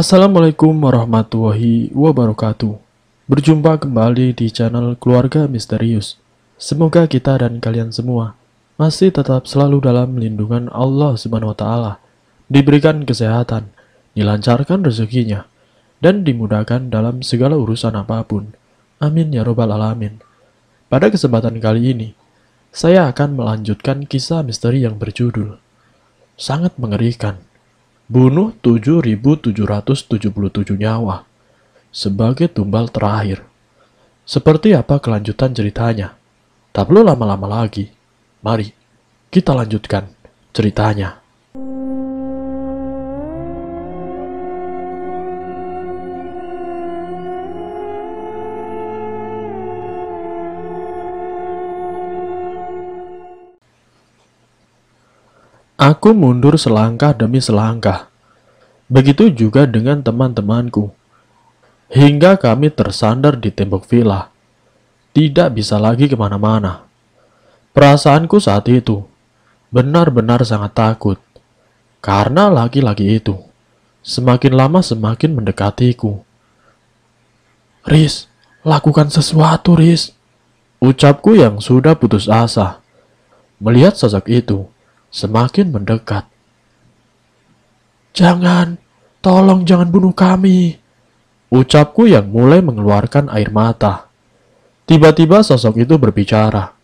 Assalamualaikum warahmatullahi wabarakatuh. Berjumpa kembali di channel Keluarga Misterius. Semoga kita dan kalian semua masih tetap selalu dalam lindungan Allah Subhanahu wa taala, diberikan kesehatan, dilancarkan rezekinya, dan dimudahkan dalam segala urusan apapun. Amin ya robbal alamin. Pada kesempatan kali ini, saya akan melanjutkan kisah misteri yang berjudul sangat mengerikan bunuh 7.777 nyawa sebagai tumbal terakhir. Seperti apa kelanjutan ceritanya? Tak perlu lama-lama lagi. Mari, kita lanjutkan ceritanya. Aku mundur selangkah demi selangkah Begitu juga dengan teman-temanku. Hingga kami tersandar di tembok villa. Tidak bisa lagi kemana-mana. Perasaanku saat itu benar-benar sangat takut. Karena laki-laki itu semakin lama semakin mendekatiku. Riz, lakukan sesuatu Riz. Ucapku yang sudah putus asa. Melihat sosok itu semakin mendekat. Jangan, tolong jangan bunuh kami. Ucapku yang mulai mengeluarkan air mata. Tiba-tiba sosok itu berbicara.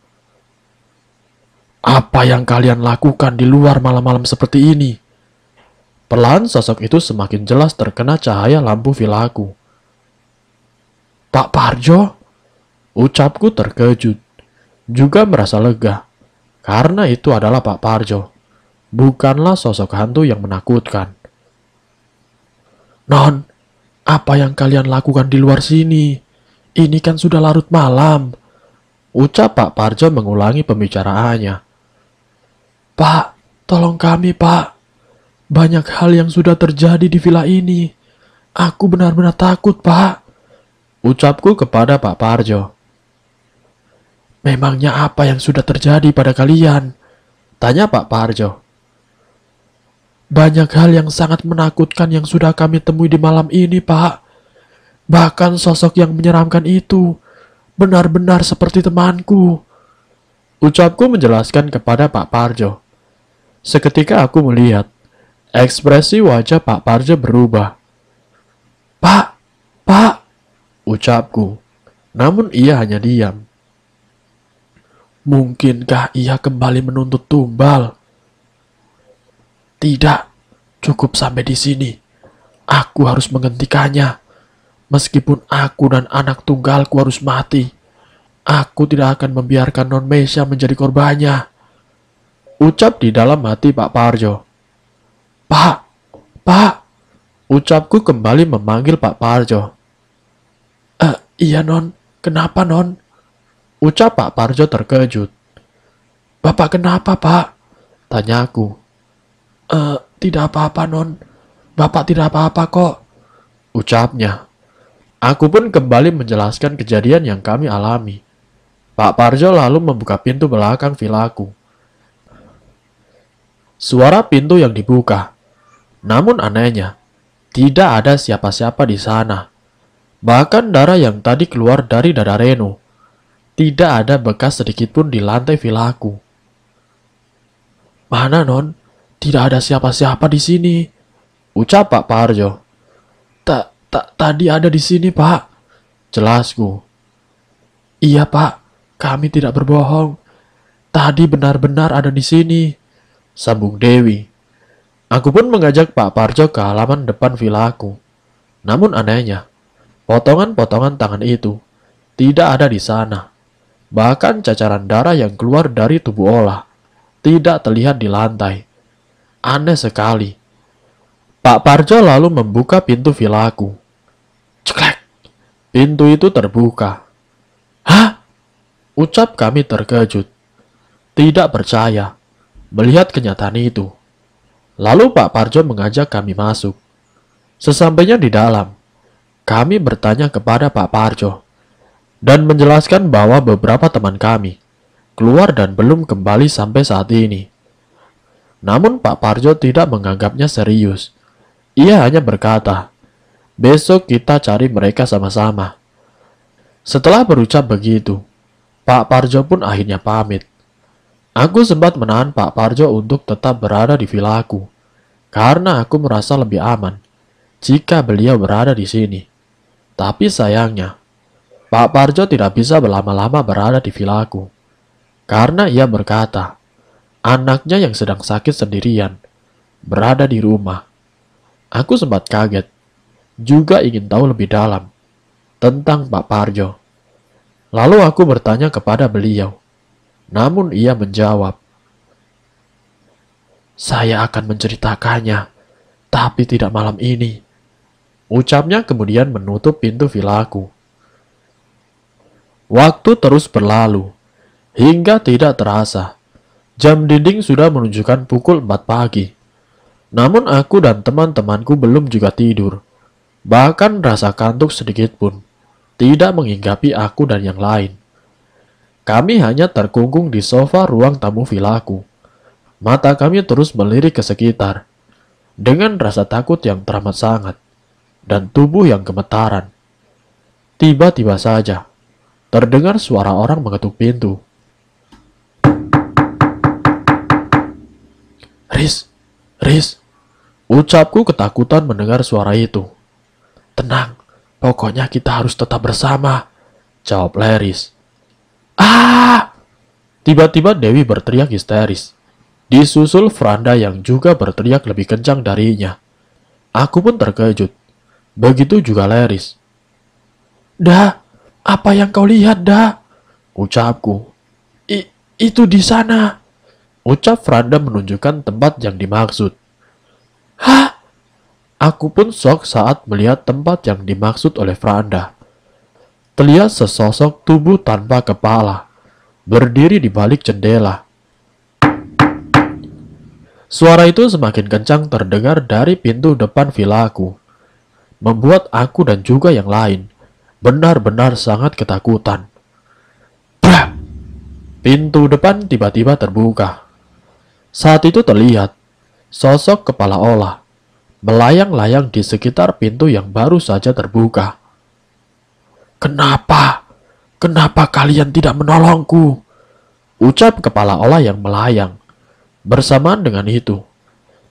Apa yang kalian lakukan di luar malam-malam seperti ini? Pelan sosok itu semakin jelas terkena cahaya lampu vilaku. Pak Parjo? Ucapku terkejut. Juga merasa lega. Karena itu adalah Pak Parjo. Bukanlah sosok hantu yang menakutkan. Non, apa yang kalian lakukan di luar sini? Ini kan sudah larut malam. Ucap Pak Parjo mengulangi pembicaraannya. Pak, tolong kami pak. Banyak hal yang sudah terjadi di villa ini. Aku benar-benar takut pak. Ucapku kepada Pak Parjo. Memangnya apa yang sudah terjadi pada kalian? Tanya Pak Parjo. Banyak hal yang sangat menakutkan yang sudah kami temui di malam ini, Pak. Bahkan sosok yang menyeramkan itu benar-benar seperti temanku. Ucapku menjelaskan kepada Pak Parjo. Seketika aku melihat, ekspresi wajah Pak Parjo berubah. Pak, Pak, ucapku. Namun ia hanya diam. Mungkinkah ia kembali menuntut tumbal? Tidak, cukup sampai di sini. Aku harus menghentikannya. Meskipun aku dan anak tunggalku harus mati, aku tidak akan membiarkan Non Mesya menjadi korbannya. Ucap di dalam hati Pak Parjo. Pak, Pak, ucapku kembali memanggil Pak Parjo. E, iya Non, kenapa Non? Ucap Pak Parjo terkejut. Bapak kenapa Pak? Tanyaku. E, tidak apa-apa, Non. Bapak tidak apa-apa kok. Ucapnya. Aku pun kembali menjelaskan kejadian yang kami alami. Pak Parjo lalu membuka pintu belakang vilaku. Suara pintu yang dibuka. Namun anehnya, tidak ada siapa-siapa di sana. Bahkan darah yang tadi keluar dari dada Reno. Tidak ada bekas sedikitpun di lantai vilaku. Mana non? Tidak ada siapa-siapa di sini. Ucap Pak Parjo. Tak, tak, tadi ada di sini, Pak. Jelasku. Iya, Pak. Kami tidak berbohong. Tadi benar-benar ada di sini. Sambung Dewi. Aku pun mengajak Pak Parjo ke halaman depan vilaku. Namun anehnya, potongan-potongan tangan itu tidak ada di sana. Bahkan cacaran darah yang keluar dari tubuh Ola tidak terlihat di lantai. Aneh sekali. Pak Parjo lalu membuka pintu vilaku. Ceklek! Pintu itu terbuka. Hah? Ucap kami terkejut. Tidak percaya. Melihat kenyataan itu. Lalu Pak Parjo mengajak kami masuk. Sesampainya di dalam, kami bertanya kepada Pak Parjo dan menjelaskan bahwa beberapa teman kami keluar dan belum kembali sampai saat ini. Namun Pak Parjo tidak menganggapnya serius. Ia hanya berkata, besok kita cari mereka sama-sama. Setelah berucap begitu, Pak Parjo pun akhirnya pamit. Aku sempat menahan Pak Parjo untuk tetap berada di vilaku, karena aku merasa lebih aman jika beliau berada di sini. Tapi sayangnya, Pak Parjo tidak bisa berlama-lama berada di vilaku, karena ia berkata, Anaknya yang sedang sakit sendirian, berada di rumah. Aku sempat kaget, juga ingin tahu lebih dalam tentang Pak Parjo. Lalu aku bertanya kepada beliau, namun ia menjawab, "Saya akan menceritakannya, tapi tidak malam ini." Ucapnya kemudian menutup pintu vilaku. Waktu terus berlalu, hingga tidak terasa. Jam dinding sudah menunjukkan pukul 4 pagi. Namun aku dan teman-temanku belum juga tidur. Bahkan rasa kantuk sedikit pun tidak menghinggapi aku dan yang lain. Kami hanya terkungkung di sofa ruang tamu vilaku. Mata kami terus melirik ke sekitar dengan rasa takut yang teramat sangat dan tubuh yang gemetaran. Tiba-tiba saja terdengar suara orang mengetuk pintu. Riz, Riz, ucapku ketakutan mendengar suara itu. Tenang, pokoknya kita harus tetap bersama, jawab Leris. Ah! Tiba-tiba Dewi berteriak histeris. Disusul Franda yang juga berteriak lebih kencang darinya. Aku pun terkejut. Begitu juga Leris. Dah, apa yang kau lihat, dah? Ucapku. I, itu di sana. Ucap Franda menunjukkan tempat yang dimaksud. Hah? Aku pun sok saat melihat tempat yang dimaksud oleh Franda. Terlihat sesosok tubuh tanpa kepala, berdiri di balik jendela. Suara itu semakin kencang terdengar dari pintu depan vilaku, membuat aku dan juga yang lain benar-benar sangat ketakutan. Pintu depan tiba-tiba terbuka. Saat itu terlihat sosok kepala olah melayang-layang di sekitar pintu yang baru saja terbuka. Kenapa? Kenapa kalian tidak menolongku? Ucap kepala olah yang melayang. Bersamaan dengan itu,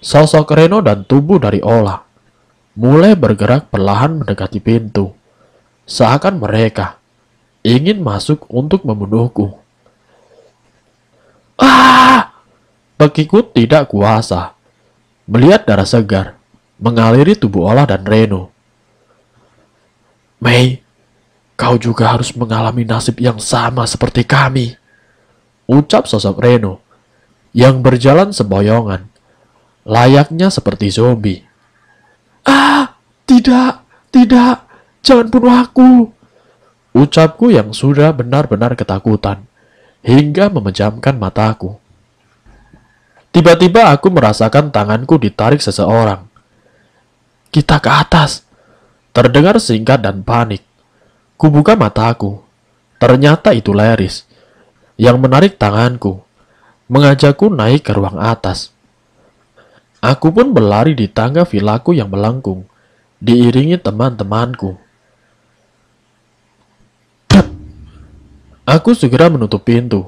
sosok Reno dan tubuh dari Ola mulai bergerak perlahan mendekati pintu. Seakan mereka ingin masuk untuk membunuhku. Bagiku tidak kuasa. Melihat darah segar, mengaliri tubuh Allah dan Reno. Mei, kau juga harus mengalami nasib yang sama seperti kami. Ucap sosok Reno, yang berjalan semboyongan, layaknya seperti zombie. Ah, tidak, tidak, jangan bunuh aku. Ucapku yang sudah benar-benar ketakutan, hingga memejamkan mataku. Tiba-tiba aku merasakan tanganku ditarik seseorang. Kita ke atas. Terdengar singkat dan panik. Kubuka mataku. Ternyata itu Laris yang menarik tanganku, mengajakku naik ke ruang atas. Aku pun berlari di tangga vilaku yang melengkung, diiringi teman-temanku. Aku segera menutup pintu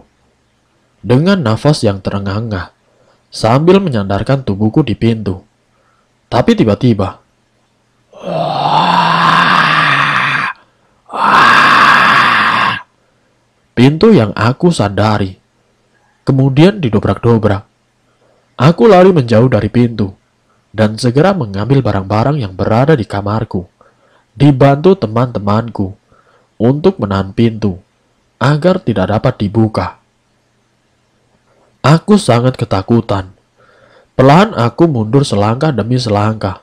dengan nafas yang terengah-engah sambil menyandarkan tubuhku di pintu. Tapi tiba-tiba, pintu yang aku sadari, kemudian didobrak-dobrak. Aku lari menjauh dari pintu dan segera mengambil barang-barang yang berada di kamarku, dibantu teman-temanku untuk menahan pintu agar tidak dapat dibuka. Aku sangat ketakutan. Pelan aku mundur selangkah demi selangkah.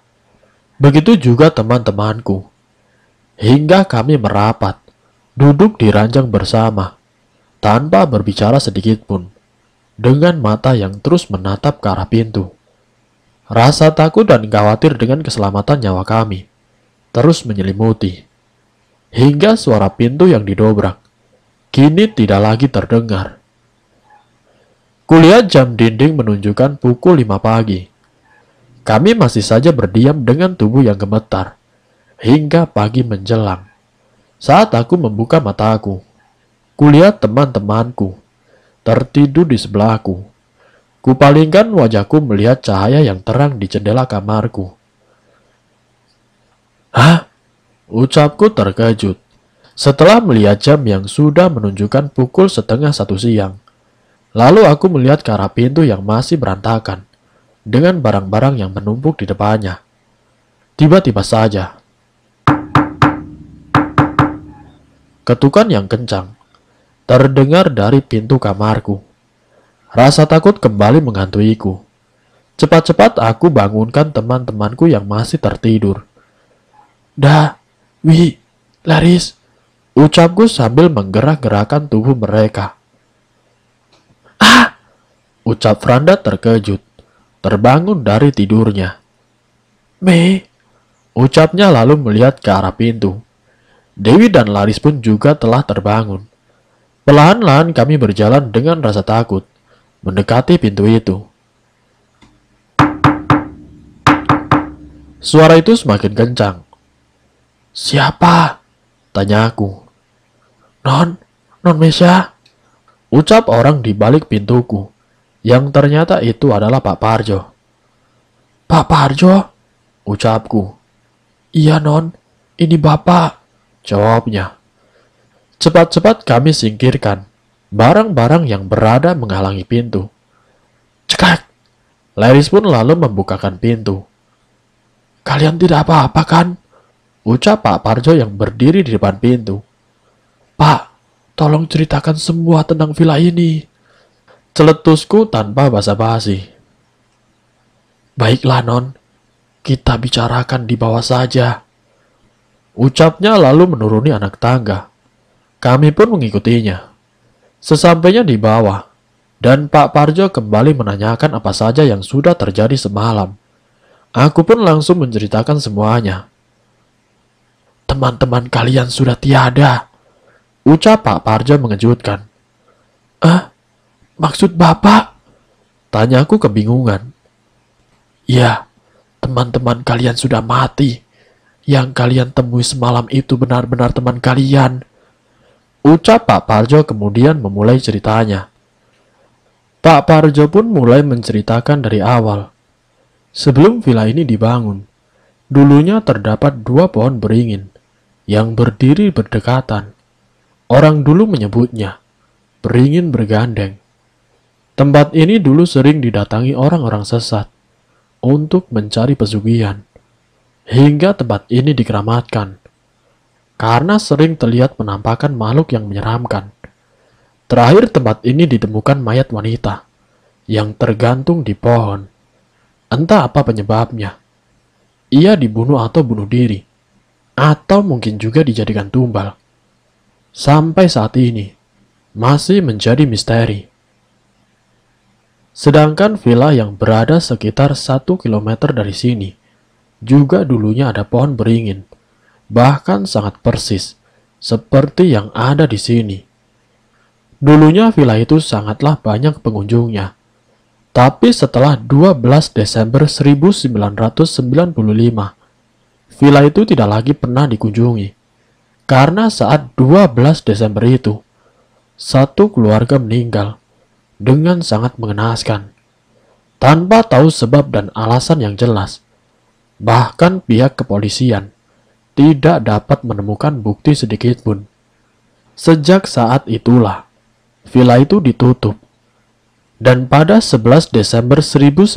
Begitu juga teman-temanku. Hingga kami merapat, duduk di ranjang bersama, tanpa berbicara sedikit pun, dengan mata yang terus menatap ke arah pintu. Rasa takut dan khawatir dengan keselamatan nyawa kami terus menyelimuti. Hingga suara pintu yang didobrak, kini tidak lagi terdengar Kulihat jam dinding menunjukkan pukul 5 pagi. Kami masih saja berdiam dengan tubuh yang gemetar, hingga pagi menjelang. Saat aku membuka mataku, kulihat teman-temanku, tertidur di sebelahku. Kupalingkan wajahku melihat cahaya yang terang di jendela kamarku. Hah? Ucapku terkejut. Setelah melihat jam yang sudah menunjukkan pukul setengah satu siang, Lalu aku melihat ke arah pintu yang masih berantakan, dengan barang-barang yang menumpuk di depannya. Tiba-tiba saja, ketukan yang kencang terdengar dari pintu kamarku. Rasa takut kembali menghantuiku. Cepat-cepat aku bangunkan teman-temanku yang masih tertidur. Dah, Wi, Laris, ucapku sambil menggerak-gerakan tubuh mereka. Ah! Ucap Franda terkejut, terbangun dari tidurnya. Me! Ucapnya lalu melihat ke arah pintu. Dewi dan Laris pun juga telah terbangun. Pelan-pelan kami berjalan dengan rasa takut, mendekati pintu itu. Suara itu semakin kencang. Siapa? Tanya aku. Non, non Mesya. Ucap orang di balik pintuku, yang ternyata itu adalah Pak Parjo. Pak Parjo? Ucapku. Iya non, ini bapak. Jawabnya. Cepat-cepat kami singkirkan barang-barang yang berada menghalangi pintu. Cekak! Laris pun lalu membukakan pintu. Kalian tidak apa-apa kan? Ucap Pak Parjo yang berdiri di depan pintu. Pak, Tolong ceritakan semua tentang villa ini. Celetusku tanpa basa-basi. Baiklah, Non. Kita bicarakan di bawah saja. Ucapnya lalu menuruni anak tangga. Kami pun mengikutinya. Sesampainya di bawah, dan Pak Parjo kembali menanyakan apa saja yang sudah terjadi semalam. Aku pun langsung menceritakan semuanya. Teman-teman kalian sudah tiada. Ucap Pak Parjo mengejutkan. Ah, maksud Bapak? Tanya aku kebingungan. Ya, teman-teman kalian sudah mati. Yang kalian temui semalam itu benar-benar teman kalian. Ucap Pak Parjo kemudian memulai ceritanya. Pak Parjo pun mulai menceritakan dari awal. Sebelum villa ini dibangun, dulunya terdapat dua pohon beringin yang berdiri berdekatan. Orang dulu menyebutnya beringin bergandeng. Tempat ini dulu sering didatangi orang-orang sesat untuk mencari pesugihan. Hingga tempat ini dikeramatkan karena sering terlihat penampakan makhluk yang menyeramkan. Terakhir tempat ini ditemukan mayat wanita yang tergantung di pohon. Entah apa penyebabnya. Ia dibunuh atau bunuh diri. Atau mungkin juga dijadikan tumbal sampai saat ini masih menjadi misteri. Sedangkan villa yang berada sekitar 1 km dari sini juga dulunya ada pohon beringin, bahkan sangat persis seperti yang ada di sini. Dulunya villa itu sangatlah banyak pengunjungnya. Tapi setelah 12 Desember 1995, villa itu tidak lagi pernah dikunjungi karena saat 12 Desember itu, satu keluarga meninggal dengan sangat mengenaskan. Tanpa tahu sebab dan alasan yang jelas, bahkan pihak kepolisian tidak dapat menemukan bukti sedikit pun. Sejak saat itulah, villa itu ditutup. Dan pada 11 Desember 1997,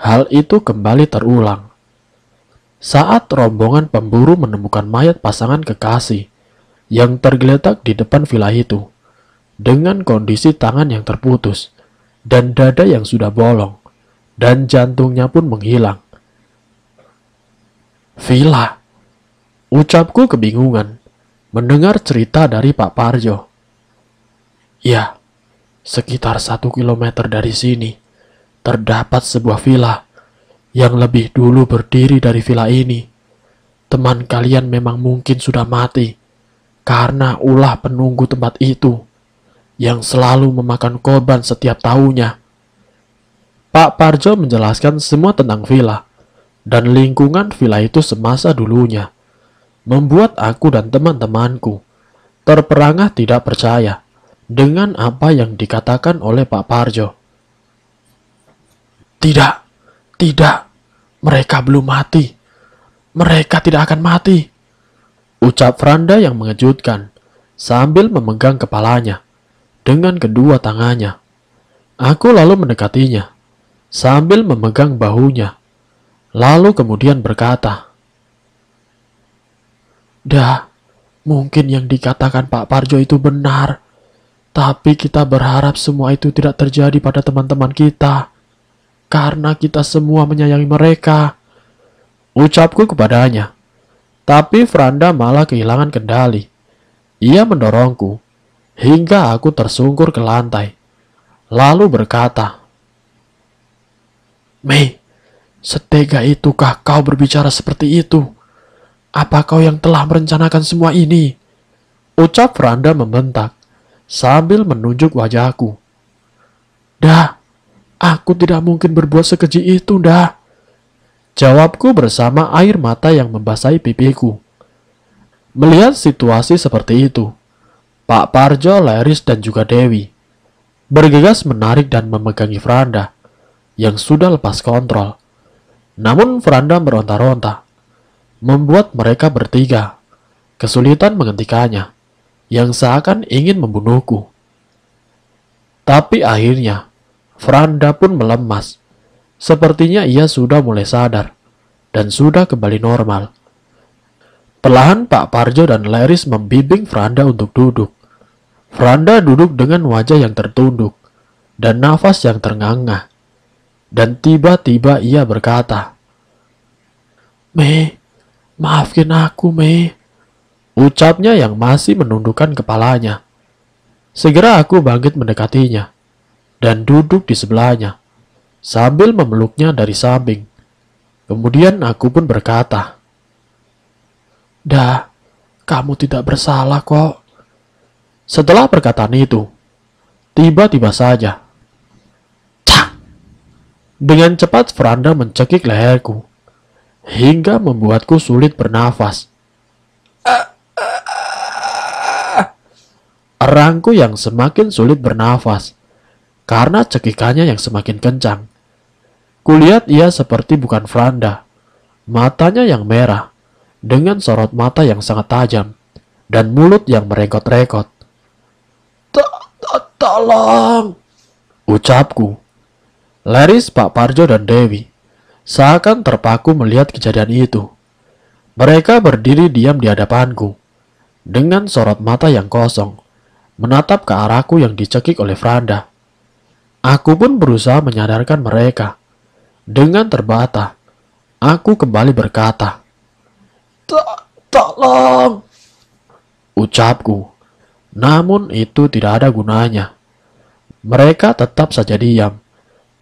hal itu kembali terulang saat rombongan pemburu menemukan mayat pasangan kekasih yang tergeletak di depan villa itu dengan kondisi tangan yang terputus dan dada yang sudah bolong dan jantungnya pun menghilang. Villa, ucapku kebingungan mendengar cerita dari Pak Parjo. Ya, sekitar satu kilometer dari sini terdapat sebuah villa yang lebih dulu berdiri dari villa ini. Teman kalian memang mungkin sudah mati karena ulah penunggu tempat itu yang selalu memakan korban setiap tahunnya. Pak Parjo menjelaskan semua tentang villa dan lingkungan villa itu semasa dulunya, membuat aku dan teman-temanku terperangah tidak percaya dengan apa yang dikatakan oleh Pak Parjo. Tidak, tidak, mereka belum mati. Mereka tidak akan mati. Ucap Franda yang mengejutkan sambil memegang kepalanya dengan kedua tangannya. Aku lalu mendekatinya sambil memegang bahunya. Lalu kemudian berkata, Dah, mungkin yang dikatakan Pak Parjo itu benar. Tapi kita berharap semua itu tidak terjadi pada teman-teman kita karena kita semua menyayangi mereka. Ucapku kepadanya. Tapi Franda malah kehilangan kendali. Ia mendorongku hingga aku tersungkur ke lantai. Lalu berkata, Mei, setega itukah kau berbicara seperti itu? Apa kau yang telah merencanakan semua ini? Ucap Franda membentak sambil menunjuk wajahku. Dah, Aku tidak mungkin berbuat sekeji itu, dah. Jawabku bersama air mata yang membasahi pipiku. Melihat situasi seperti itu, Pak Parjo, Laris, dan juga Dewi bergegas menarik dan memegangi Franda yang sudah lepas kontrol. Namun Franda meronta-ronta, membuat mereka bertiga kesulitan menghentikannya yang seakan ingin membunuhku. Tapi akhirnya, Franda pun melemas. Sepertinya ia sudah mulai sadar dan sudah kembali normal. Perlahan Pak Parjo dan Leris membimbing Franda untuk duduk. Franda duduk dengan wajah yang tertunduk dan nafas yang ternganga. Dan tiba-tiba ia berkata, Me, maafkan aku, Me. Ucapnya yang masih menundukkan kepalanya. Segera aku bangkit mendekatinya dan duduk di sebelahnya, sambil memeluknya dari samping. Kemudian aku pun berkata, Dah, kamu tidak bersalah kok. Setelah perkataan itu, tiba-tiba saja, cah! Dengan cepat Franda mencekik leherku, hingga membuatku sulit bernafas. Erangku yang semakin sulit bernafas karena cekikannya yang semakin kencang. Kulihat ia seperti bukan Franda. Matanya yang merah, dengan sorot mata yang sangat tajam, dan mulut yang merekot-rekot. Tolong! Ucapku. Laris, Pak Parjo, dan Dewi seakan terpaku melihat kejadian itu. Mereka berdiri diam di hadapanku, dengan sorot mata yang kosong, menatap ke arahku yang dicekik oleh Franda. Aku pun berusaha menyadarkan mereka. Dengan terbata, aku kembali berkata, tak, tolong, ucapku. Namun itu tidak ada gunanya. Mereka tetap saja diam,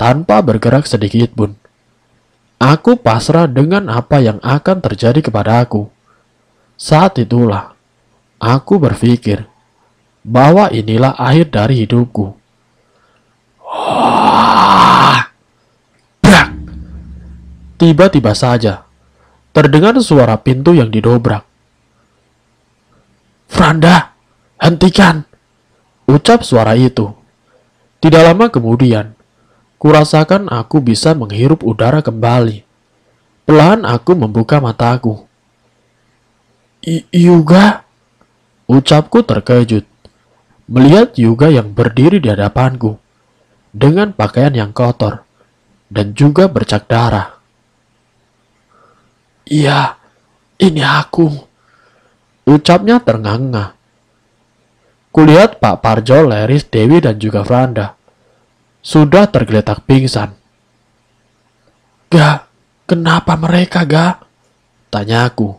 tanpa bergerak sedikit pun. Aku pasrah dengan apa yang akan terjadi kepada aku. Saat itulah, aku berpikir bahwa inilah akhir dari hidupku. Brak! Tiba-tiba saja, terdengar suara pintu yang didobrak. Franda, hentikan! Ucap suara itu. Tidak lama kemudian, kurasakan aku bisa menghirup udara kembali. Pelan aku membuka mataku. Yuga? Ucapku terkejut. Melihat Yuga yang berdiri di hadapanku dengan pakaian yang kotor dan juga bercak darah. Iya, ini aku. Ucapnya ternganga. Kulihat Pak Parjo, Leris, Dewi, dan juga Franda. Sudah tergeletak pingsan. "Gak, kenapa mereka gak?" Tanya aku.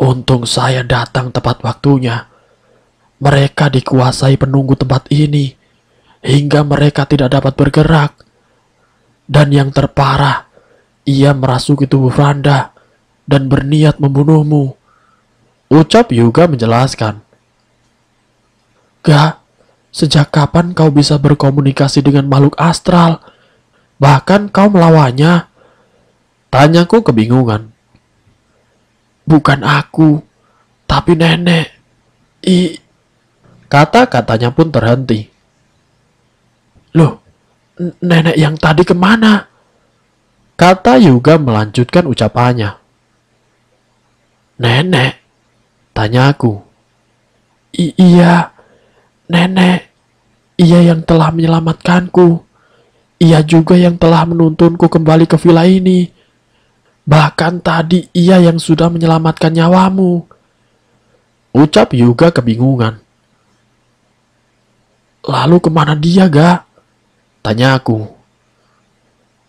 Untung saya datang tepat waktunya. Mereka dikuasai penunggu tempat ini hingga mereka tidak dapat bergerak. Dan yang terparah, ia merasuki tubuh Franda dan berniat membunuhmu. Ucap Yuga menjelaskan. Gak, sejak kapan kau bisa berkomunikasi dengan makhluk astral? Bahkan kau melawannya? Tanyaku kebingungan. Bukan aku, tapi nenek. I... Kata-katanya pun terhenti. Loh, nenek yang tadi kemana? Kata Yuga melanjutkan ucapannya. Nenek? Tanya aku. I iya, nenek. Ia yang telah menyelamatkanku. Ia juga yang telah menuntunku kembali ke villa ini. Bahkan tadi ia yang sudah menyelamatkan nyawamu. Ucap Yuga kebingungan. Lalu kemana dia, gak? Tanya aku.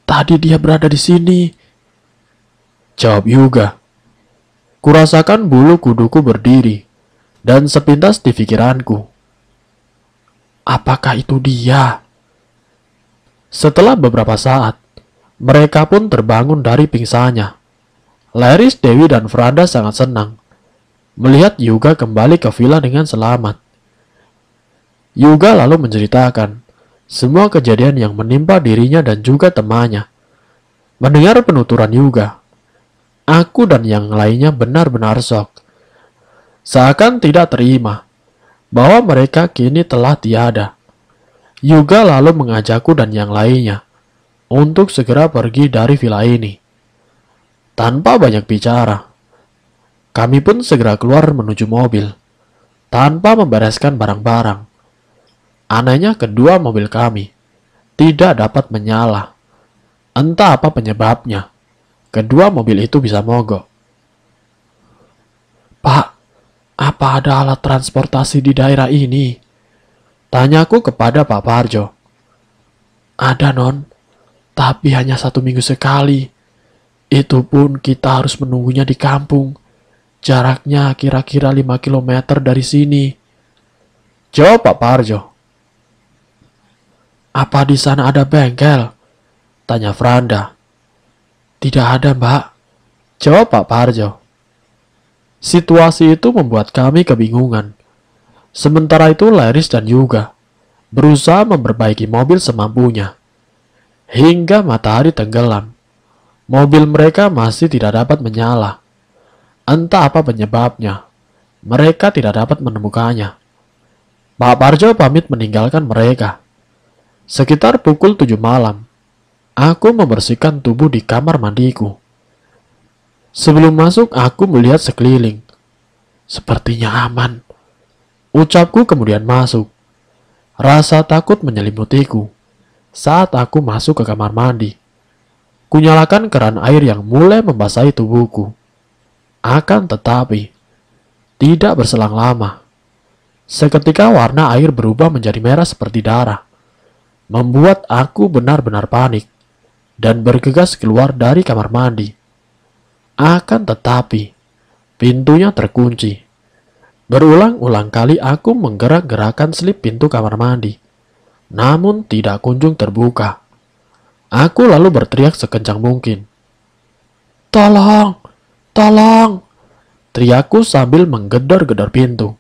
Tadi dia berada di sini. Jawab Yuga. Kurasakan bulu kuduku berdiri dan sepintas di pikiranku. Apakah itu dia? Setelah beberapa saat, mereka pun terbangun dari pingsannya. Laris, Dewi, dan Franda sangat senang melihat Yuga kembali ke villa dengan selamat. Yuga lalu menceritakan semua kejadian yang menimpa dirinya dan juga temannya. Mendengar penuturan Yuga, aku dan yang lainnya benar-benar sok. Seakan tidak terima bahwa mereka kini telah tiada. Yuga lalu mengajakku dan yang lainnya untuk segera pergi dari villa ini. Tanpa banyak bicara, kami pun segera keluar menuju mobil tanpa membereskan barang-barang. Anehnya kedua mobil kami tidak dapat menyala. Entah apa penyebabnya. Kedua mobil itu bisa mogok. Pak, apa ada alat transportasi di daerah ini? Tanyaku kepada Pak Parjo. Ada non, tapi hanya satu minggu sekali. Itu pun kita harus menunggunya di kampung. Jaraknya kira-kira 5 km dari sini. Jawab Pak Parjo. Apa di sana ada bengkel? Tanya Franda. Tidak ada, Mbak. Jawab Pak Parjo. Situasi itu membuat kami kebingungan. Sementara itu Laris dan Yuga berusaha memperbaiki mobil semampunya. Hingga matahari tenggelam, mobil mereka masih tidak dapat menyala. Entah apa penyebabnya, mereka tidak dapat menemukannya. Pak Parjo pamit meninggalkan mereka. Sekitar pukul tujuh malam, aku membersihkan tubuh di kamar mandiku. Sebelum masuk, aku melihat sekeliling. Sepertinya aman. Ucapku kemudian masuk. Rasa takut menyelimutiku saat aku masuk ke kamar mandi. Kunyalakan keran air yang mulai membasahi tubuhku. Akan tetapi, tidak berselang lama. Seketika warna air berubah menjadi merah seperti darah membuat aku benar-benar panik dan bergegas keluar dari kamar mandi. Akan tetapi, pintunya terkunci. Berulang-ulang kali aku menggerak-gerakan selip pintu kamar mandi, namun tidak kunjung terbuka. Aku lalu berteriak sekencang mungkin. Tolong! Tolong! Teriakku sambil menggedor-gedor pintu.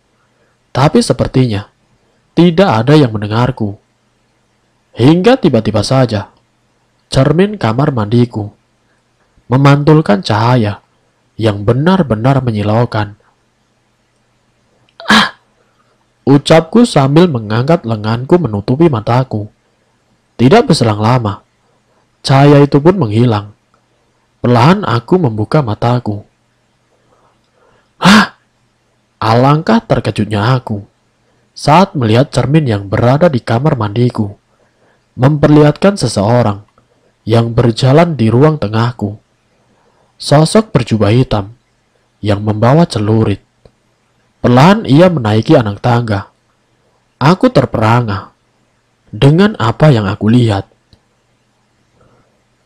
Tapi sepertinya, tidak ada yang mendengarku. Hingga tiba-tiba saja, cermin kamar mandiku memantulkan cahaya yang benar-benar menyilaukan. Ah! Ucapku sambil mengangkat lenganku menutupi mataku. Tidak berselang lama, cahaya itu pun menghilang. Perlahan aku membuka mataku. Hah! Alangkah terkejutnya aku saat melihat cermin yang berada di kamar mandiku memperlihatkan seseorang yang berjalan di ruang tengahku. Sosok berjubah hitam yang membawa celurit. Perlahan ia menaiki anak tangga. Aku terperangah dengan apa yang aku lihat.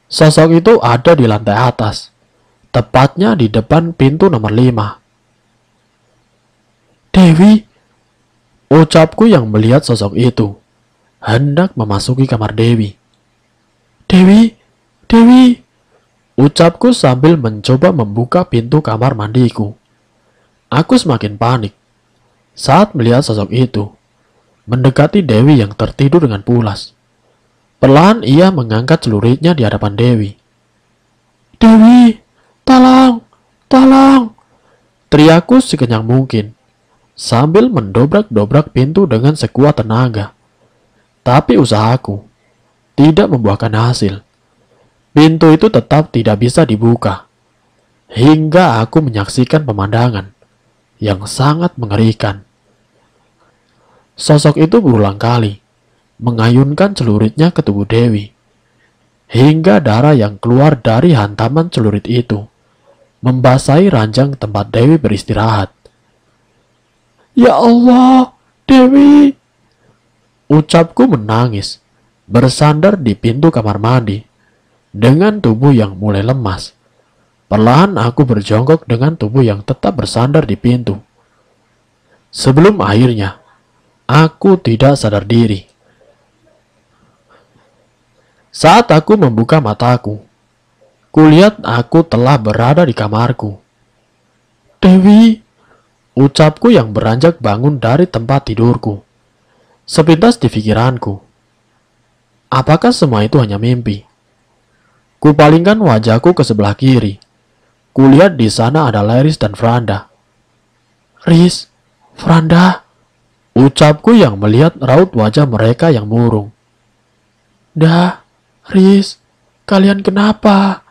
Sosok itu ada di lantai atas, tepatnya di depan pintu nomor lima. Dewi, ucapku yang melihat sosok itu hendak memasuki kamar Dewi. Dewi, Dewi, ucapku sambil mencoba membuka pintu kamar mandiku. Aku semakin panik saat melihat sosok itu mendekati Dewi yang tertidur dengan pulas. Perlahan ia mengangkat celuritnya di hadapan Dewi. Dewi, tolong, tolong, teriakku sekenyang mungkin sambil mendobrak-dobrak pintu dengan sekuat tenaga tapi usahaku tidak membuahkan hasil. Pintu itu tetap tidak bisa dibuka hingga aku menyaksikan pemandangan yang sangat mengerikan. Sosok itu berulang kali mengayunkan celuritnya ke tubuh Dewi hingga darah yang keluar dari hantaman celurit itu membasahi ranjang tempat Dewi beristirahat. Ya Allah, Dewi, Ucapku menangis, bersandar di pintu kamar mandi, dengan tubuh yang mulai lemas. Perlahan aku berjongkok dengan tubuh yang tetap bersandar di pintu. Sebelum akhirnya, aku tidak sadar diri. Saat aku membuka mataku, kulihat aku telah berada di kamarku. Dewi, ucapku yang beranjak bangun dari tempat tidurku. Sepintas di pikiranku. Apakah semua itu hanya mimpi? Kupalingkan wajahku ke sebelah kiri. Kulihat di sana ada Laris dan Franda. Riz, Franda, ucapku yang melihat raut wajah mereka yang murung. Dah, Riz, kalian kenapa?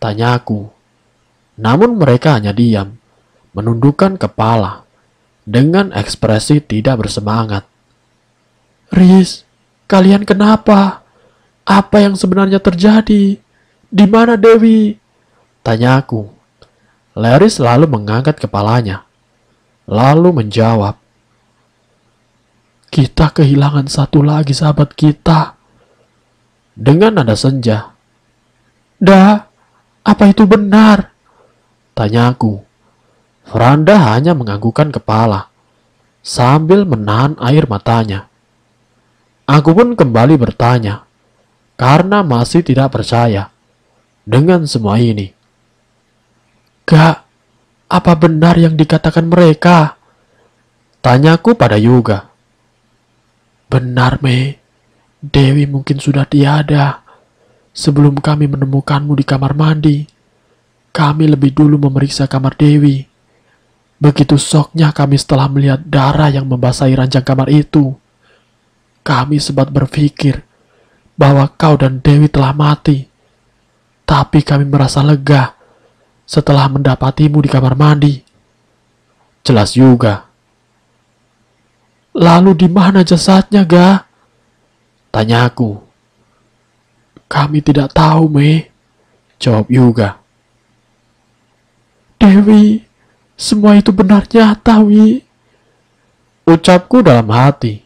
Tanyaku. Namun mereka hanya diam, menundukkan kepala, dengan ekspresi tidak bersemangat. Riz, kalian kenapa? Apa yang sebenarnya terjadi? Di mana Dewi? Tanya aku. Larry selalu mengangkat kepalanya, lalu menjawab, Kita kehilangan satu lagi sahabat kita. Dengan nada senja. Dah, apa itu benar? Tanya aku. Franda hanya menganggukkan kepala, sambil menahan air matanya. Aku pun kembali bertanya, karena masih tidak percaya dengan semua ini. Kak, apa benar yang dikatakan mereka? Tanyaku pada Yuga. Benar, Mei. Dewi mungkin sudah tiada. Sebelum kami menemukanmu di kamar mandi, kami lebih dulu memeriksa kamar Dewi. Begitu soknya kami setelah melihat darah yang membasahi ranjang kamar itu. Kami sempat berpikir bahwa kau dan Dewi telah mati, tapi kami merasa lega setelah mendapatimu di kamar mandi. Jelas juga. Lalu di mana jasadnya, Ga? Tanya Kami tidak tahu, Mei, Jawab Yuga. Dewi, semua itu benar nyata, Wi. Ucapku dalam hati.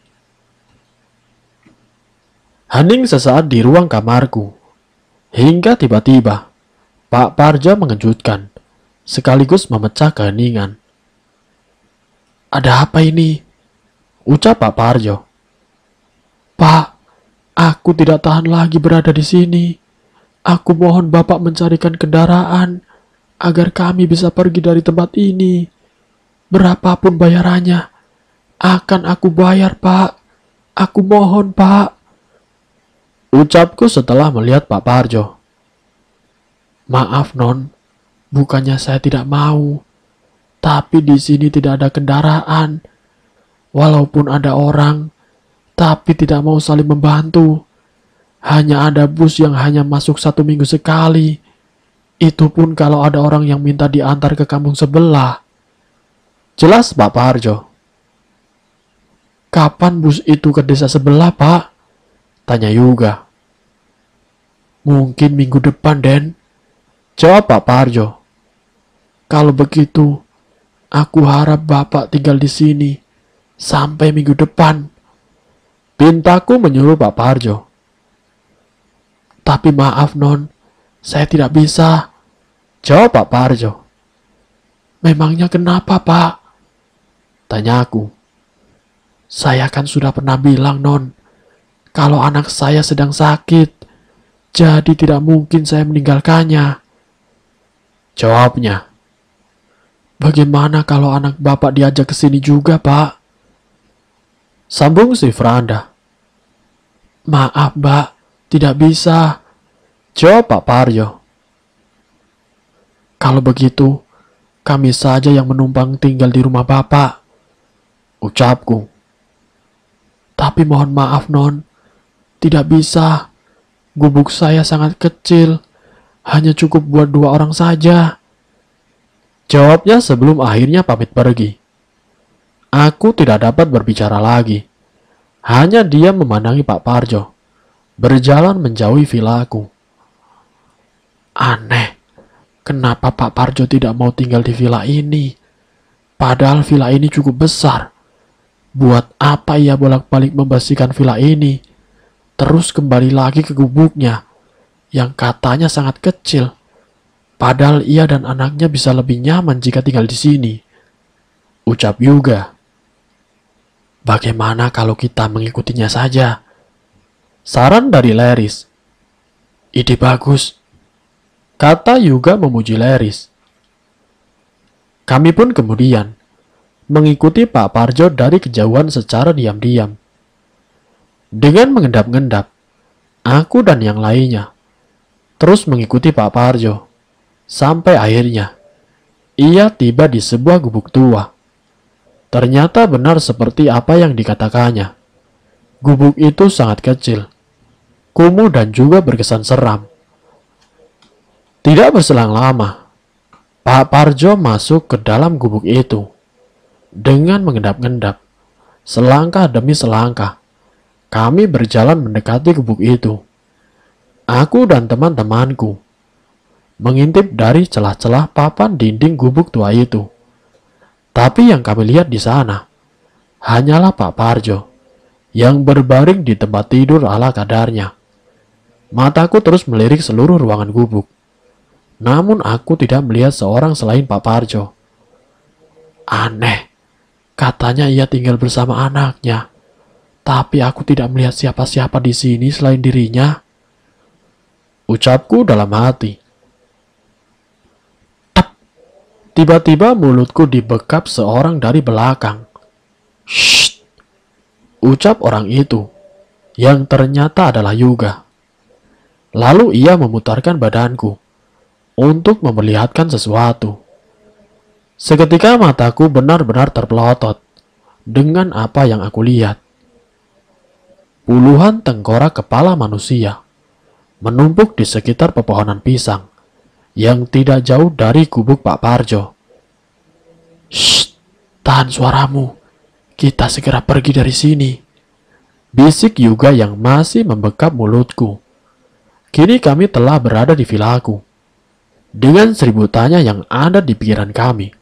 Hening sesaat di ruang kamarku. Hingga tiba-tiba, Pak Parja mengejutkan, sekaligus memecah keheningan. Ada apa ini? Ucap Pak Parjo. Pak, aku tidak tahan lagi berada di sini. Aku mohon Bapak mencarikan kendaraan agar kami bisa pergi dari tempat ini. Berapapun bayarannya, akan aku bayar, Pak. Aku mohon, Pak. Ucapku setelah melihat Pak Parjo. Maaf non, bukannya saya tidak mau, tapi di sini tidak ada kendaraan. Walaupun ada orang, tapi tidak mau saling membantu. Hanya ada bus yang hanya masuk satu minggu sekali. Itu pun kalau ada orang yang minta diantar ke kampung sebelah. Jelas Pak Parjo. Kapan bus itu ke desa sebelah, Pak? Tanya Yuga. Mungkin minggu depan, Den. Jawab Pak Parjo. Kalau begitu, aku harap Bapak tinggal di sini sampai minggu depan. Pintaku menyuruh Pak Parjo. Tapi maaf, Non. Saya tidak bisa. Jawab Pak Parjo. Memangnya kenapa, Pak? Tanya aku. Saya kan sudah pernah bilang, Non kalau anak saya sedang sakit, jadi tidak mungkin saya meninggalkannya. Jawabnya, bagaimana kalau anak bapak diajak ke sini juga, pak? Sambung si Franda. Maaf, Pak, tidak bisa. Jawab Pak Paryo. Kalau begitu, kami saja yang menumpang tinggal di rumah bapak. Ucapku. Tapi mohon maaf, Non. Tidak bisa. Gubuk saya sangat kecil. Hanya cukup buat dua orang saja. Jawabnya sebelum akhirnya pamit pergi. Aku tidak dapat berbicara lagi. Hanya dia memandangi Pak Parjo. Berjalan menjauhi vilaku. Aneh. Kenapa Pak Parjo tidak mau tinggal di villa ini? Padahal villa ini cukup besar. Buat apa ia bolak-balik membersihkan villa ini? terus kembali lagi ke gubuknya yang katanya sangat kecil. Padahal ia dan anaknya bisa lebih nyaman jika tinggal di sini. Ucap Yuga. Bagaimana kalau kita mengikutinya saja? Saran dari Leris. Ide bagus. Kata Yuga memuji Leris. Kami pun kemudian mengikuti Pak Parjo dari kejauhan secara diam-diam. Dengan mengendap-endap, aku dan yang lainnya terus mengikuti Pak Parjo. Sampai akhirnya, ia tiba di sebuah gubuk tua. Ternyata benar seperti apa yang dikatakannya. Gubuk itu sangat kecil, kumuh dan juga berkesan seram. Tidak berselang lama, Pak Parjo masuk ke dalam gubuk itu. Dengan mengendap-endap, selangkah demi selangkah, kami berjalan mendekati gubuk itu. Aku dan teman-temanku mengintip dari celah-celah papan dinding gubuk tua itu. Tapi yang kami lihat di sana hanyalah Pak Parjo yang berbaring di tempat tidur ala kadarnya. Mataku terus melirik seluruh ruangan gubuk. Namun aku tidak melihat seorang selain Pak Parjo. Aneh, katanya ia tinggal bersama anaknya. Tapi aku tidak melihat siapa-siapa di sini selain dirinya. Ucapku dalam hati. Tiba-tiba mulutku dibekap seorang dari belakang. Shh. Ucap orang itu. Yang ternyata adalah Yuga. Lalu ia memutarkan badanku untuk memperlihatkan sesuatu. Seketika mataku benar-benar terpelotot dengan apa yang aku lihat. Puluhan tengkorak kepala manusia menumpuk di sekitar pepohonan pisang yang tidak jauh dari gubuk Pak Parjo. Shh, tahan suaramu. Kita segera pergi dari sini. Bisik Yuga yang masih membekap mulutku. Kini kami telah berada di vilaku. Dengan seribu tanya yang ada di pikiran kami,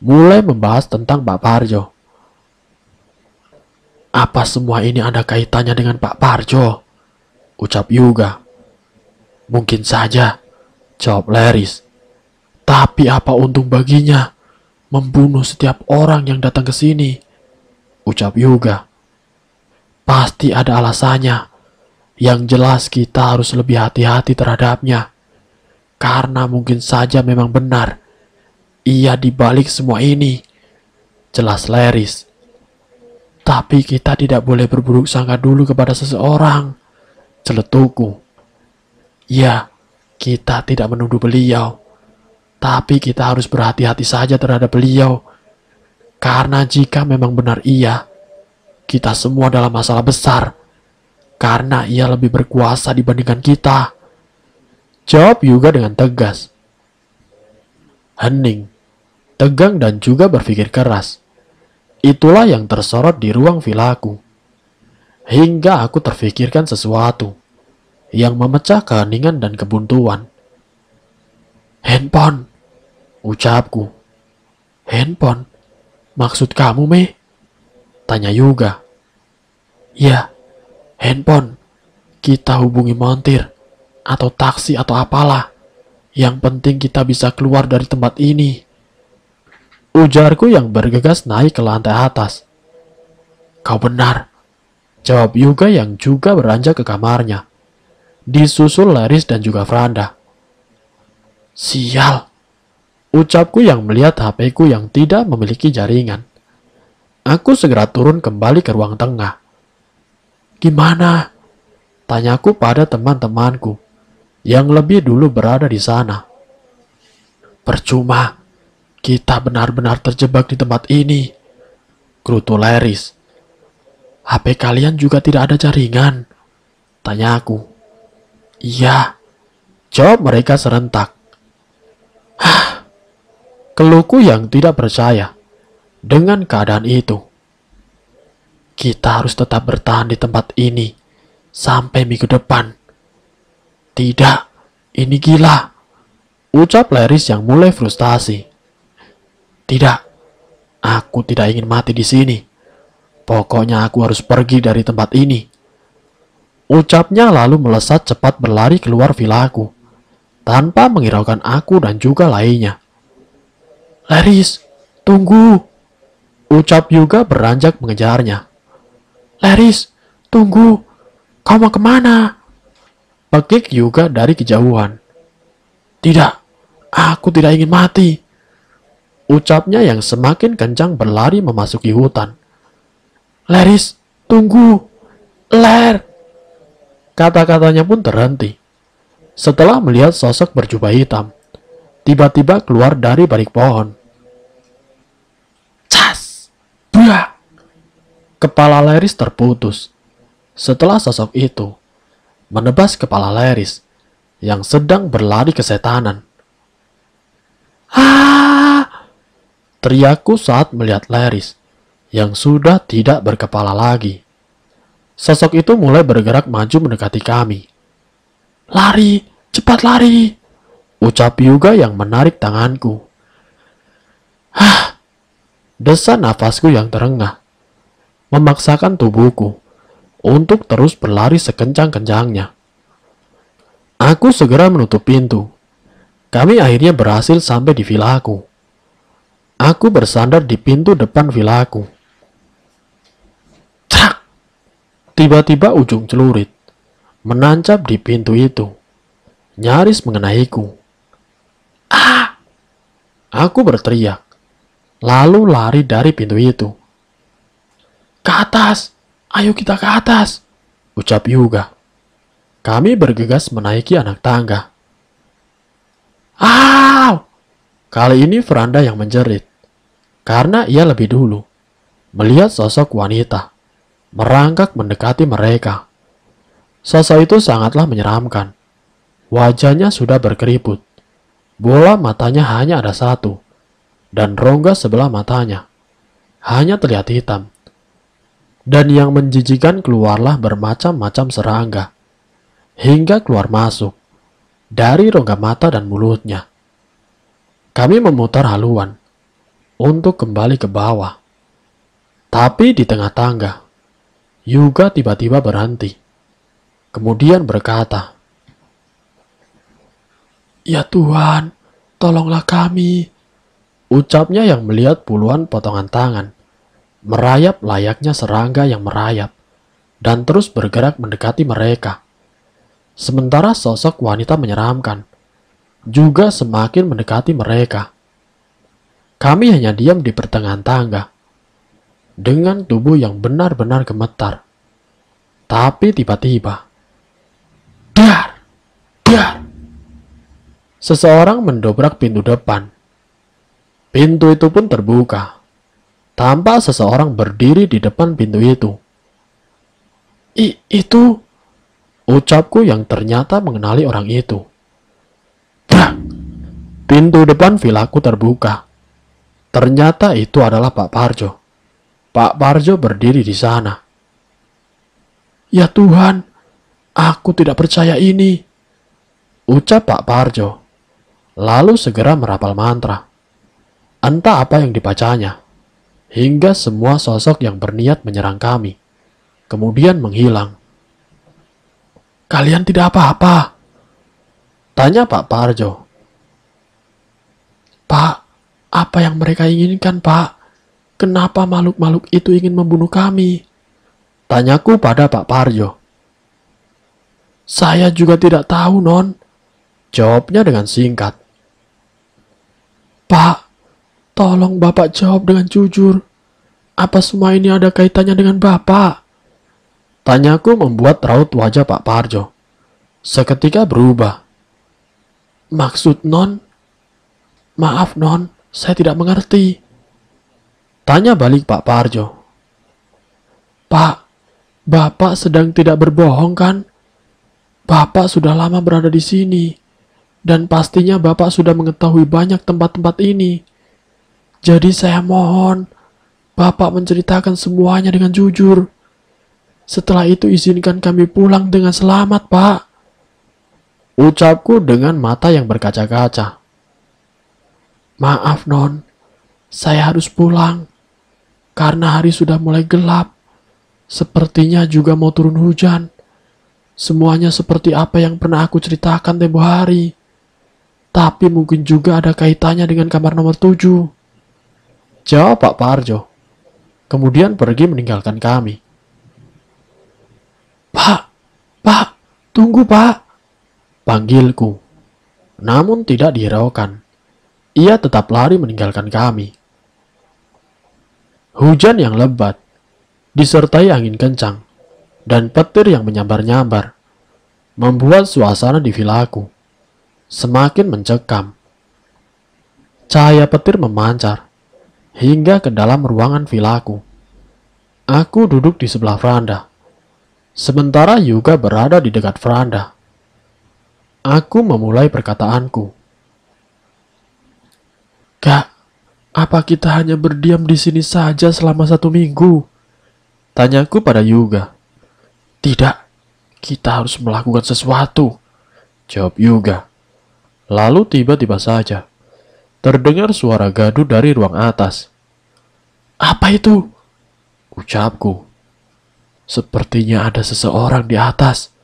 mulai membahas tentang Pak Parjo. Apa semua ini ada kaitannya dengan Pak Parjo? Ucap Yuga. Mungkin saja, jawab Laris. Tapi apa untung baginya membunuh setiap orang yang datang ke sini? Ucap Yuga. Pasti ada alasannya. Yang jelas kita harus lebih hati-hati terhadapnya. Karena mungkin saja memang benar. Ia dibalik semua ini. Jelas Laris. Tapi kita tidak boleh berburuk sangka dulu kepada seseorang. Celetuku. Ya, kita tidak menuduh beliau. Tapi kita harus berhati-hati saja terhadap beliau. Karena jika memang benar ia, kita semua dalam masalah besar. Karena ia lebih berkuasa dibandingkan kita. Jawab juga dengan tegas. Hening, tegang dan juga berpikir keras. Itulah yang tersorot di ruang vilaku. Hingga aku terfikirkan sesuatu yang memecah keheningan dan kebuntuan. Handphone, ucapku. Handphone, maksud kamu, Me? Tanya Yuga. Ya, handphone. Kita hubungi montir, atau taksi, atau apalah. Yang penting kita bisa keluar dari tempat ini. Ujarku yang bergegas naik ke lantai atas. Kau benar, jawab Yuga yang juga beranjak ke kamarnya. Disusul Laris dan juga Franda. Sial, ucapku yang melihat HPku yang tidak memiliki jaringan. Aku segera turun kembali ke ruang tengah. Gimana? Tanyaku pada teman-temanku yang lebih dulu berada di sana. Percuma, kita benar-benar terjebak di tempat ini. Gerutu Laris. HP kalian juga tidak ada jaringan. Tanya aku. Iya. Jawab mereka serentak. Hah. Keluku yang tidak percaya dengan keadaan itu. Kita harus tetap bertahan di tempat ini sampai minggu depan. Tidak, ini gila. Ucap Laris yang mulai frustasi. Tidak, aku tidak ingin mati di sini. Pokoknya aku harus pergi dari tempat ini. Ucapnya lalu melesat cepat berlari keluar vilaku, tanpa menghiraukan aku dan juga lainnya. Laris, tunggu! Ucap Yuga beranjak mengejarnya. Laris, tunggu! Kau mau kemana? Pekik Yuga dari kejauhan. Tidak, aku tidak ingin mati. Ucapnya yang semakin kencang berlari memasuki hutan. Leris, tunggu! Ler! Kata-katanya pun terhenti. Setelah melihat sosok berjubah hitam, tiba-tiba keluar dari balik pohon. Cas! Buah! Kepala Leris terputus. Setelah sosok itu, menebas kepala Leris yang sedang berlari kesetanan. Teriakku saat melihat Laris, yang sudah tidak berkepala lagi. Sosok itu mulai bergerak maju mendekati kami. Lari! Cepat lari! Ucap Yuga yang menarik tanganku. Hah! desan nafasku yang terengah. Memaksakan tubuhku untuk terus berlari sekencang-kencangnya. Aku segera menutup pintu. Kami akhirnya berhasil sampai di vilaku. aku. Aku bersandar di pintu depan vilaku. Trak! Tiba-tiba ujung celurit menancap di pintu itu, nyaris mengenaiku. Ah! Aku berteriak, lalu lari dari pintu itu. Ke atas! Ayo kita ke atas! Ucap Yuga. Kami bergegas menaiki anak tangga. Ah! Kali ini Franda yang menjerit karena ia lebih dulu melihat sosok wanita merangkak mendekati mereka. Sosok itu sangatlah menyeramkan. Wajahnya sudah berkeriput. Bola matanya hanya ada satu, dan rongga sebelah matanya hanya terlihat hitam. Dan yang menjijikan keluarlah bermacam-macam serangga, hingga keluar masuk dari rongga mata dan mulutnya. Kami memutar haluan, untuk kembali ke bawah. Tapi di tengah tangga, Yuga tiba-tiba berhenti. Kemudian berkata, Ya Tuhan, tolonglah kami. Ucapnya yang melihat puluhan potongan tangan, merayap layaknya serangga yang merayap, dan terus bergerak mendekati mereka. Sementara sosok wanita menyeramkan, juga semakin mendekati mereka. Kami hanya diam di pertengahan tangga, dengan tubuh yang benar-benar gemetar. Tapi tiba-tiba, dar, dar, seseorang mendobrak pintu depan. Pintu itu pun terbuka, tanpa seseorang berdiri di depan pintu itu. I, itu, ucapku yang ternyata mengenali orang itu. Pintu depan vilaku terbuka. Ternyata itu adalah Pak Parjo. Pak Parjo berdiri di sana. Ya Tuhan, aku tidak percaya ini. Ucap Pak Parjo. Lalu segera merapal mantra. Entah apa yang dibacanya. Hingga semua sosok yang berniat menyerang kami. Kemudian menghilang. Kalian tidak apa-apa. Tanya Pak Parjo. Pak, apa yang mereka inginkan, Pak? Kenapa makhluk-makhluk itu ingin membunuh kami? Tanyaku pada Pak Parjo. Saya juga tidak tahu, Non. Jawabnya dengan singkat. Pak, tolong Bapak jawab dengan jujur. Apa semua ini ada kaitannya dengan Bapak? Tanyaku membuat raut wajah Pak Parjo. Seketika berubah. Maksud Non? Maaf Non, saya tidak mengerti. Tanya balik Pak Parjo. Pak, Bapak sedang tidak berbohong kan? Bapak sudah lama berada di sini. Dan pastinya Bapak sudah mengetahui banyak tempat-tempat ini. Jadi saya mohon, Bapak menceritakan semuanya dengan jujur. Setelah itu izinkan kami pulang dengan selamat, Pak. Ucapku dengan mata yang berkaca-kaca. Maaf, Non. Saya harus pulang. Karena hari sudah mulai gelap. Sepertinya juga mau turun hujan. Semuanya seperti apa yang pernah aku ceritakan tempo hari. Tapi mungkin juga ada kaitannya dengan kamar nomor tujuh. Jawab Pak Parjo. Kemudian pergi meninggalkan kami. Pak, Pak, tunggu Pak. Panggilku. Namun tidak dihiraukan ia tetap lari meninggalkan kami. Hujan yang lebat, disertai angin kencang, dan petir yang menyambar-nyambar, membuat suasana di vilaku semakin mencekam. Cahaya petir memancar hingga ke dalam ruangan vilaku. Aku duduk di sebelah veranda, sementara Yuga berada di dekat veranda. Aku memulai perkataanku. Kak, apa kita hanya berdiam di sini saja selama satu minggu? Tanyaku pada Yuga. Tidak, kita harus melakukan sesuatu. Jawab Yuga. Lalu tiba-tiba saja, terdengar suara gaduh dari ruang atas. Apa itu? Ucapku. Sepertinya ada seseorang di atas.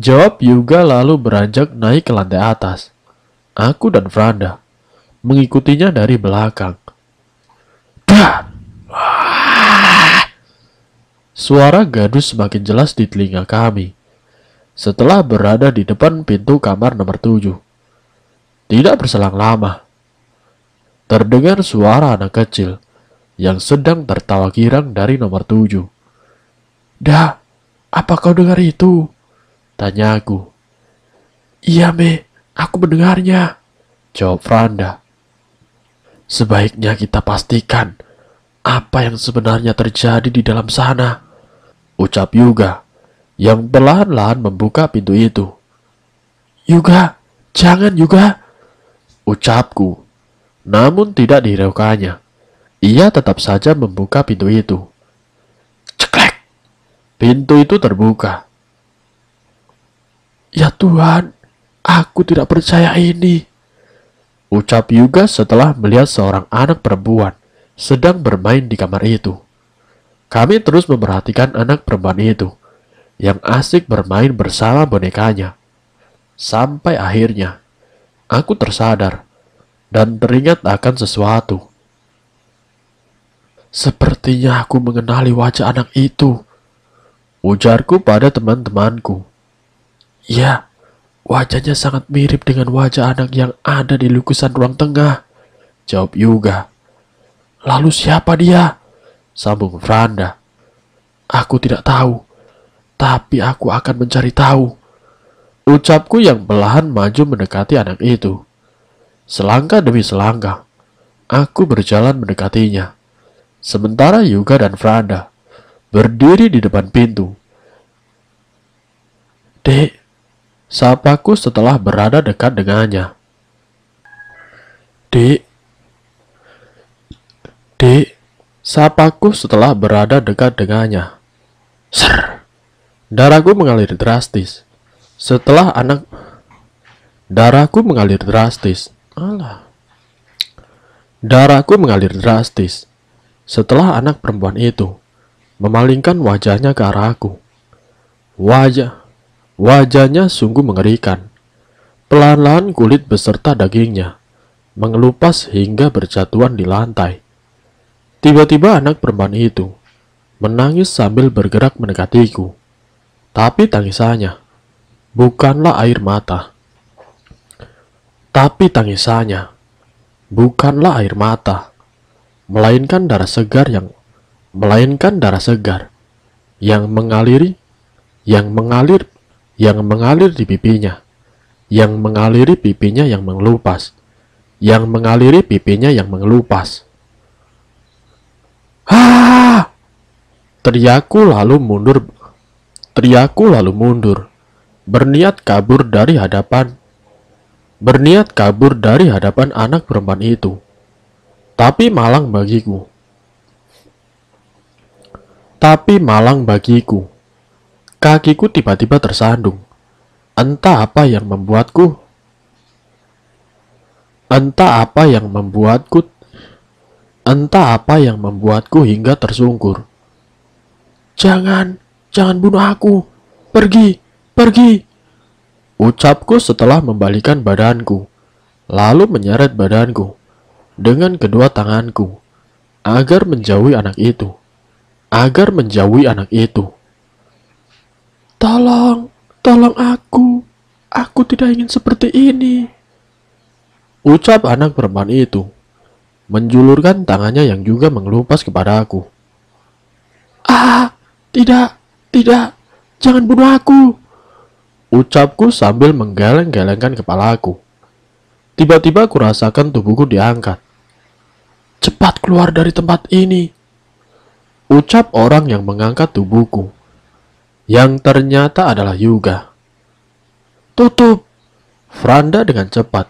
Jawab Yuga lalu beranjak naik ke lantai atas. Aku dan Franda mengikutinya dari belakang. Dah! Suara gadus semakin jelas di telinga kami. Setelah berada di depan pintu kamar nomor tujuh. Tidak berselang lama, terdengar suara anak kecil yang sedang tertawa girang dari nomor tujuh. Dah, apa kau dengar itu? Tanya aku. Iya, Me, aku mendengarnya. Jawab Franda. Sebaiknya kita pastikan apa yang sebenarnya terjadi di dalam sana. Ucap Yuga yang perlahan-lahan membuka pintu itu. Yuga, jangan Yuga, ucapku. Namun tidak diraukannya. Ia tetap saja membuka pintu itu. Ceklek! Pintu itu terbuka. Ya Tuhan, aku tidak percaya ini. Ucap Yuga setelah melihat seorang anak perempuan sedang bermain di kamar itu. Kami terus memperhatikan anak perempuan itu yang asik bermain bersama bonekanya. Sampai akhirnya, aku tersadar dan teringat akan sesuatu. Sepertinya aku mengenali wajah anak itu. Ujarku pada teman-temanku. Ya, Wajahnya sangat mirip dengan wajah anak yang ada di lukisan ruang tengah. Jawab Yuga. Lalu siapa dia? Sambung Franda. Aku tidak tahu, tapi aku akan mencari tahu. Ucapku yang belahan maju mendekati anak itu. Selangkah demi selangkah, aku berjalan mendekatinya. Sementara Yuga dan Franda berdiri di depan pintu. Dek, sapaku setelah berada dekat dengannya. Dek, dek, sapaku setelah berada dekat dengannya. Ser, darahku mengalir drastis. Setelah anak, darahku mengalir drastis. Allah, darahku mengalir drastis. Setelah anak perempuan itu memalingkan wajahnya ke arahku. Wajah Wajahnya sungguh mengerikan. pelan pelan kulit beserta dagingnya mengelupas hingga berjatuhan di lantai. Tiba-tiba anak perempuan itu menangis sambil bergerak mendekatiku. Tapi tangisannya bukanlah air mata. Tapi tangisannya bukanlah air mata, melainkan darah segar yang melainkan darah segar yang mengaliri yang mengalir yang mengalir di pipinya, yang mengaliri pipinya yang mengelupas, yang mengaliri pipinya yang mengelupas. Ha! Ah! Teriaku lalu mundur. Teriaku lalu mundur. Berniat kabur dari hadapan. Berniat kabur dari hadapan anak perempuan itu. Tapi malang bagiku. Tapi malang bagiku. Kakiku tiba-tiba tersandung. Entah apa yang membuatku. Entah apa yang membuatku. Entah apa yang membuatku hingga tersungkur. Jangan, jangan bunuh aku. Pergi, pergi. Ucapku setelah membalikan badanku. Lalu menyeret badanku dengan kedua tanganku agar menjauhi anak itu. Agar menjauhi anak itu. Tolong, tolong aku. Aku tidak ingin seperti ini. Ucap anak perempuan itu, menjulurkan tangannya yang juga mengelupas kepada aku. Ah, tidak, tidak, jangan bunuh aku. Ucapku sambil menggeleng-gelengkan kepalaku. Tiba-tiba aku rasakan tubuhku diangkat. Cepat keluar dari tempat ini. Ucap orang yang mengangkat tubuhku yang ternyata adalah Yuga. Tutup! Franda dengan cepat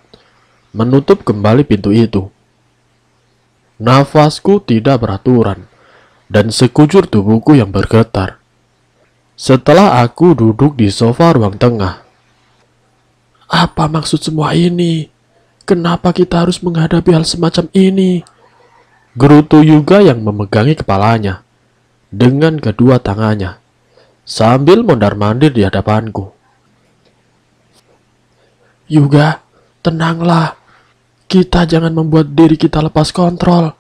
menutup kembali pintu itu. Nafasku tidak beraturan dan sekujur tubuhku yang bergetar. Setelah aku duduk di sofa ruang tengah. Apa maksud semua ini? Kenapa kita harus menghadapi hal semacam ini? Gerutu Yuga yang memegangi kepalanya dengan kedua tangannya sambil mondar-mandir di hadapanku. Yuga, tenanglah. Kita jangan membuat diri kita lepas kontrol,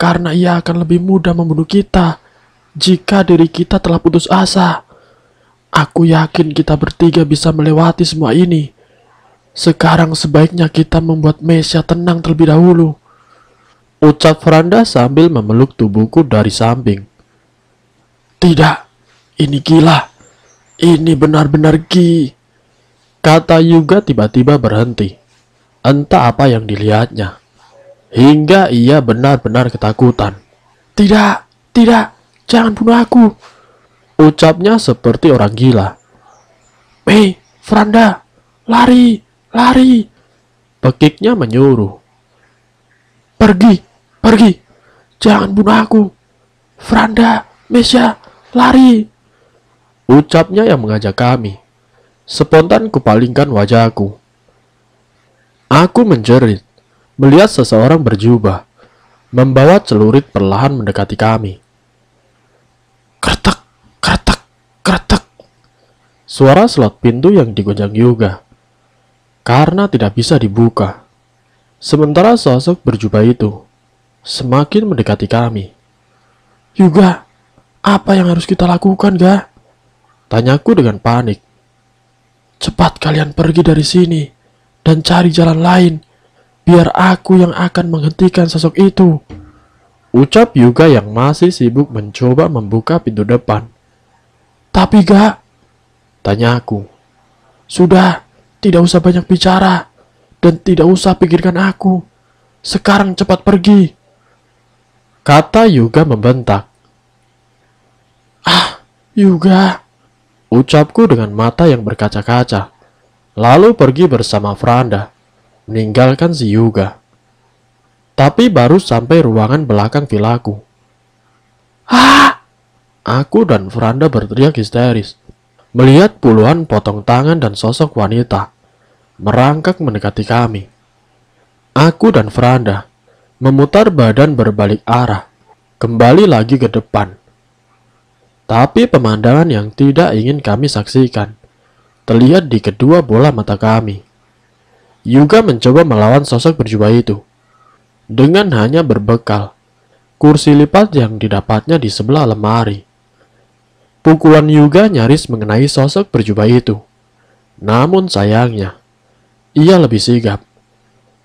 karena ia akan lebih mudah membunuh kita jika diri kita telah putus asa. Aku yakin kita bertiga bisa melewati semua ini. Sekarang sebaiknya kita membuat Mesia tenang terlebih dahulu. Ucap Franda sambil memeluk tubuhku dari samping. Tidak, ini gila. Ini benar-benar gi. Kata Yuga tiba-tiba berhenti. Entah apa yang dilihatnya. Hingga ia benar-benar ketakutan. Tidak, tidak, jangan bunuh aku. Ucapnya seperti orang gila. Mei, Franda, lari, lari. Pekiknya menyuruh. Pergi, pergi, jangan bunuh aku. Franda, Mesya, lari. Ucapnya yang mengajak kami. Spontan kupalingkan wajahku. Aku menjerit, melihat seseorang berjubah, membawa celurit perlahan mendekati kami. Kretak, kretak, kretak. Suara slot pintu yang digonjang juga. Karena tidak bisa dibuka. Sementara sosok berjubah itu semakin mendekati kami. Yuga, apa yang harus kita lakukan, Gah? Tanyaku dengan panik. Cepat kalian pergi dari sini dan cari jalan lain. Biar aku yang akan menghentikan sosok itu. Ucap Yuga yang masih sibuk mencoba membuka pintu depan. Tapi gak? Tanyaku. Sudah, tidak usah banyak bicara. Dan tidak usah pikirkan aku. Sekarang cepat pergi. Kata Yuga membentak. Ah, Yuga, ucapku dengan mata yang berkaca-kaca. Lalu pergi bersama Franda, meninggalkan si Yuga. Tapi baru sampai ruangan belakang vilaku. Ah! Aku dan Franda berteriak histeris. Melihat puluhan potong tangan dan sosok wanita merangkak mendekati kami. Aku dan Franda memutar badan berbalik arah, kembali lagi ke depan. Tapi pemandangan yang tidak ingin kami saksikan terlihat di kedua bola mata kami. Yuga mencoba melawan sosok berjubah itu dengan hanya berbekal kursi lipat yang didapatnya di sebelah lemari. Pukulan Yuga nyaris mengenai sosok berjubah itu. Namun sayangnya, ia lebih sigap.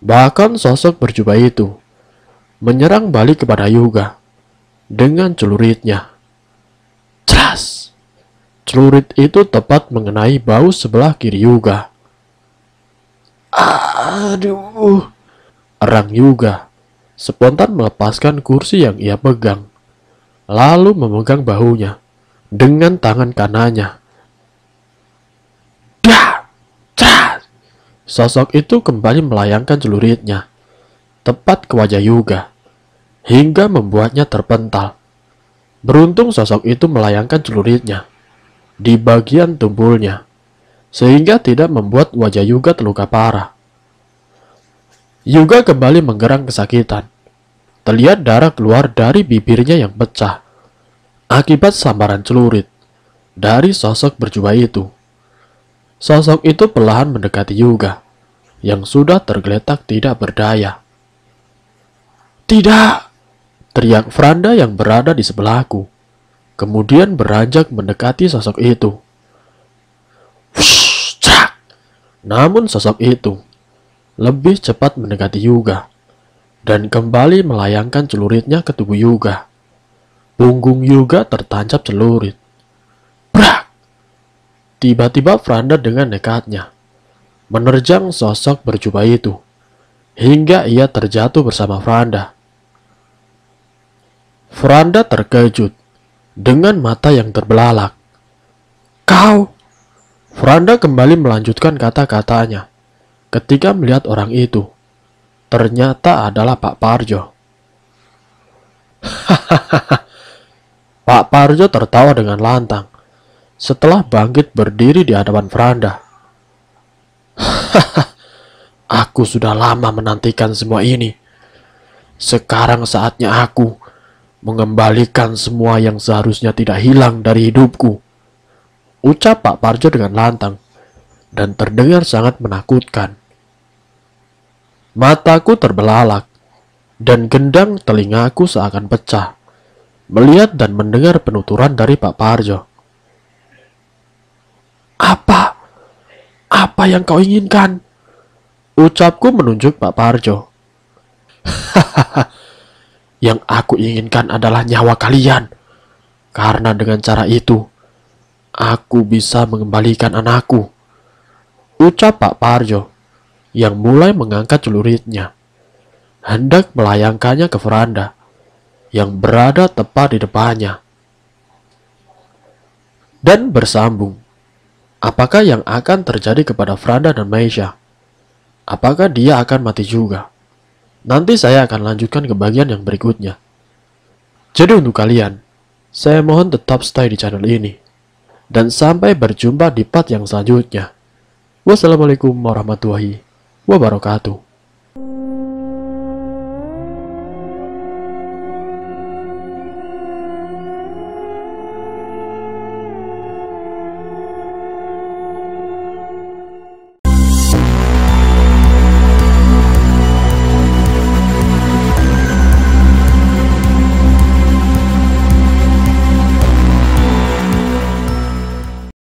Bahkan sosok berjubah itu menyerang balik kepada Yuga dengan celuritnya. Jelas. Celurit itu tepat mengenai bau sebelah kiri Yuga. Aduh. Erang Yuga. Spontan melepaskan kursi yang ia pegang. Lalu memegang bahunya. Dengan tangan kanannya. Sosok itu kembali melayangkan celuritnya. Tepat ke wajah Yuga. Hingga membuatnya terpental Beruntung sosok itu melayangkan celuritnya di bagian tumpulnya, sehingga tidak membuat wajah Yuga terluka parah. Yuga kembali menggerang kesakitan. Terlihat darah keluar dari bibirnya yang pecah akibat sambaran celurit dari sosok berjubah itu. Sosok itu perlahan mendekati Yuga, yang sudah tergeletak tidak berdaya. Tidak! teriak Franda yang berada di sebelahku. Kemudian beranjak mendekati sosok itu. Wush, Namun sosok itu lebih cepat mendekati Yuga dan kembali melayangkan celuritnya ke tubuh Yuga. Punggung Yuga tertancap celurit. Brak! Tiba-tiba Franda dengan nekatnya menerjang sosok berjubah itu hingga ia terjatuh bersama Franda. Franda terkejut dengan mata yang terbelalak. Kau! Franda kembali melanjutkan kata-katanya ketika melihat orang itu. Ternyata adalah Pak Parjo. Hahaha. Pak Parjo tertawa dengan lantang setelah bangkit berdiri di hadapan Franda. aku sudah lama menantikan semua ini. Sekarang saatnya aku mengembalikan semua yang seharusnya tidak hilang dari hidupku. Ucap Pak Parjo dengan lantang, dan terdengar sangat menakutkan. Mataku terbelalak, dan gendang telingaku seakan pecah, melihat dan mendengar penuturan dari Pak Parjo. Apa? Apa yang kau inginkan? Ucapku menunjuk Pak Parjo. Hahaha, Yang aku inginkan adalah nyawa kalian. Karena dengan cara itu, aku bisa mengembalikan anakku. Ucap Pak Parjo yang mulai mengangkat celuritnya. Hendak melayangkannya ke veranda yang berada tepat di depannya. Dan bersambung. Apakah yang akan terjadi kepada Franda dan Meisha? Apakah dia akan mati juga? Nanti saya akan lanjutkan ke bagian yang berikutnya. Jadi untuk kalian, saya mohon tetap stay di channel ini. Dan sampai berjumpa di part yang selanjutnya. Wassalamualaikum warahmatullahi wabarakatuh.